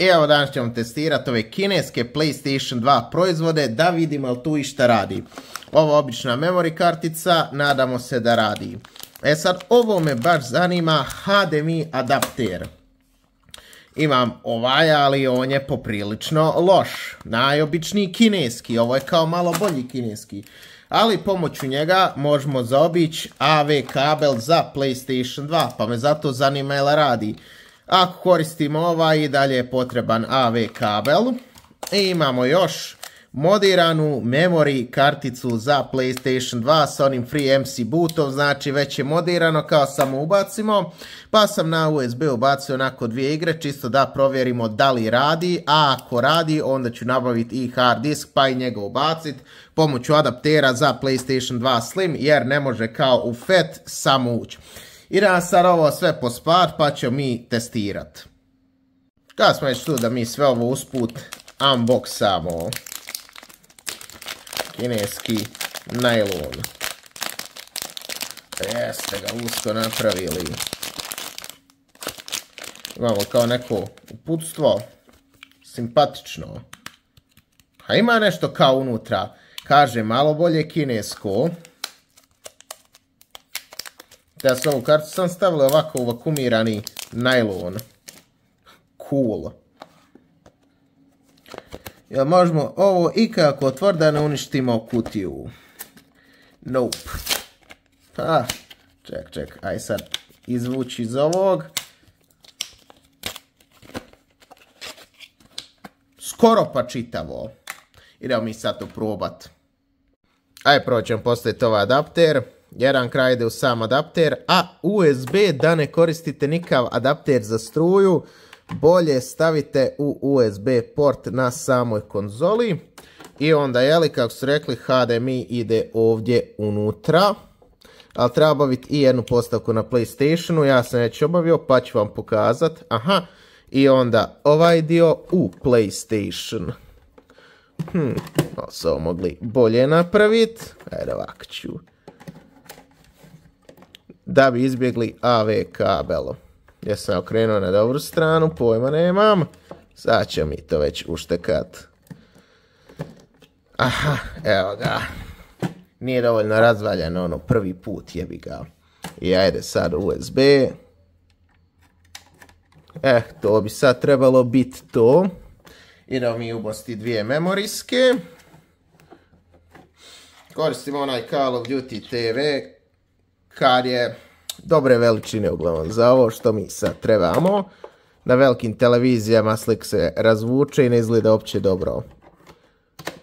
Evo danas ćemo testirati ove kineske PlayStation 2 proizvode da vidimo li tu išta radi. Ovo je obična memory kartica, nadamo se da radi. E sad, ovo me baš zanima HDMI adapter. Imam ovaj, ali on je poprilično loš. Najobičniji kineski, ovo je kao malo bolji kineski. Ali pomoću njega možemo zaobići AV kabel za PlayStation 2, pa me zato zanima li radi. Ako koristimo ovaj i dalje je potreban AV kabel. I imamo još modiranu memory karticu za PlayStation 2 sa onim MC bootom, znači već je modirano kao samo ubacimo, pa sam na USB ubacio onako dvije igre čisto da provjerimo da li radi, a ako radi onda ću nabaviti i hard disk pa i njega ubaciti pomoću adaptera za PlayStation 2 Slim jer ne može kao u FET samo ući idemo sad ovo sve pospat pa ćemo mi testirat. Kada smo već tu da mi sve ovo usput unboxamo. Kineski najlon. Jeste ga usko napravili. Imamo kao neko uputstvo. Simpatično. A ima nešto kao unutra. Kaže malo bolje kinesko. Ja sam ovu kartu sam stavila ovako u vakumirani najlon. Cool. Jel možemo ovo ikako otvor da ne uništimo kutiju? Nope. Ha, pa, ček, ček, aj sad izvući iz ovog. Skoro pa čitavo. Idemo mi sad to probat. Aj ćemo postaviti ovaj adapter. Jedan kraj ide u sam adapter, a USB da ne koristite nikav adapter za struju, bolje stavite u USB port na samoj konzoli. I onda, jeli, kako su rekli, HDMI ide ovdje unutra. Ali treba obaviti i jednu postavku na Playstationu, ja sam već obavio pa ću vam pokazat. Aha, i onda ovaj dio u Playstation. Hm, ovo mogli bolje napraviti. Ajde ovako ću da bi izbjegli AV kabelom. Ja sam okrenuo na dobru stranu, pojma nemam. Sad će mi to već uštekat. Aha, evo ga. Nije dovoljno razvaljeno ono prvi put jebi ga. I ajde sad USB. Eh, to bi sad trebalo biti to. Idemo mi ubosti dvije memorijske. Koristimo onaj Call of Duty TV kar je dobre veličine uglavnom za ovo što mi sad trebamo. Na velikim televizijama slik se razvuče i ne izgleda opće dobro.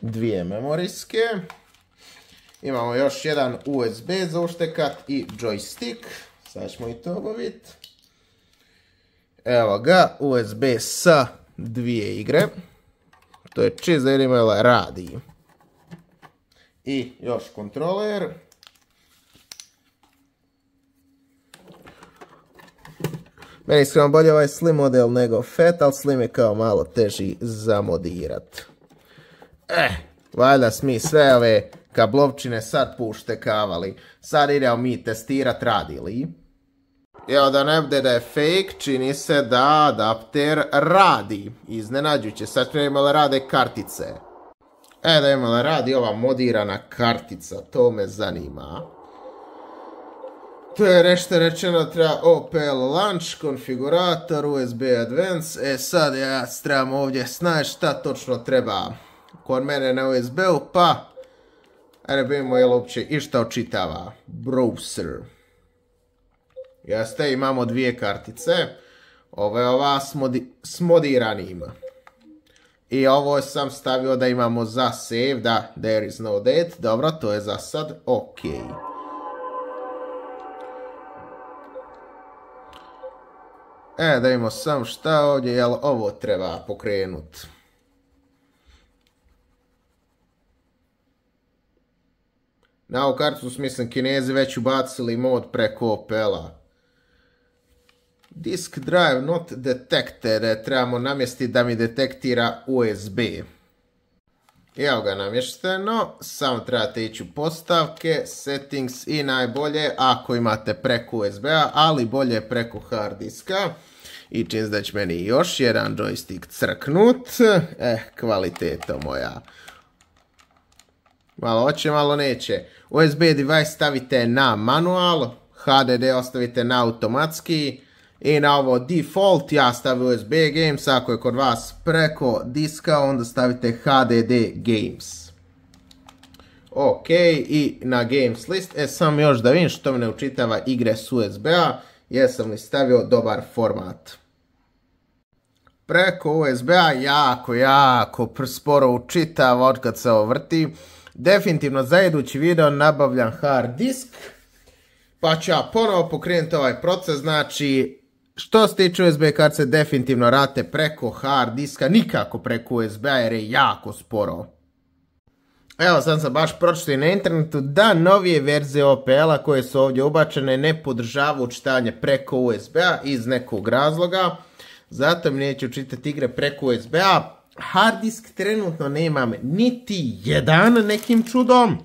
Dvije memorijske. Imamo još jedan USB za uštekat i joystick. Sad ćemo i to obaviti. Evo ga, USB sa dvije igre. To je čist da vidimo radi. I još kontroler. Meni iskreno bolje ovaj slim model nego fat, ali slim je kao malo teži zamodirat. Eh, valjda smi sve ove kablovčine sad pušte kavali. Sad idemo mi testirat radili. Evo da ne bude da je fake, čini se da adapter radi. Iznenađuće, sad ne rade kartice. E da imala radi ova modirana kartica, to me zanima. To rešte rečeno treba opel launch, konfigurator, USB advance. E sad ja trebam ovdje snaći šta točno treba kod mene na USB-u, pa ne vidimo je li uopće išta očitava. Browser. Jeste, imamo dvije kartice. Ovo je ova s smodiranima. I ovo sam stavio da imamo za save, da, there is no date. Dobro, to je za sad, Okay. E, da imamo sam šta ovdje, jel ovo treba pokrenut. Na ovu kartu su, mislim, kinezi već ubacili mod preko opela. Disk drive not detected, e, trebamo namjestiti da mi detektira USB evo ga namješteno, samo trebate ići u postavke, settings i najbolje ako imate preko USB-a, ali bolje preko hard diska. I čim da će meni još jedan joystick crknut. Eh, kvaliteto moja. Malo hoće, malo neće. USB device stavite na manual, HDD ostavite na automatski, i na ovo default ja stavio USB Games, ako je kod vas preko diska onda stavite HDD Games. Ok, i na Games list, e sam još da vidim što mi ne učitava igre s USB-a, jesam li stavio dobar format. Preko USB-a jako, jako sporo učitava od kad se ovrti. Definitivno za idući video nabavljam hard disk. Pa ću ja ponovo pokrenuti ovaj proces, znači što se tiče USB kartice, definitivno rate preko hard diska, nikako preko USB jer je jako sporo. Evo sam sam baš pročito na internetu da novije verzije OPL-a koje su ovdje ubačene ne podržava učitanje preko USB-a iz nekog razloga. Zato mi neću čitati igre preko USB-a. Hard disk trenutno nemam niti jedan nekim čudom.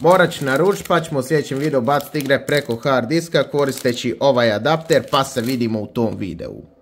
Morat ću naruč, pa ćemo u sljedećem videu baciti igre preko hard diska koristeći ovaj adapter, pa se vidimo u tom videu.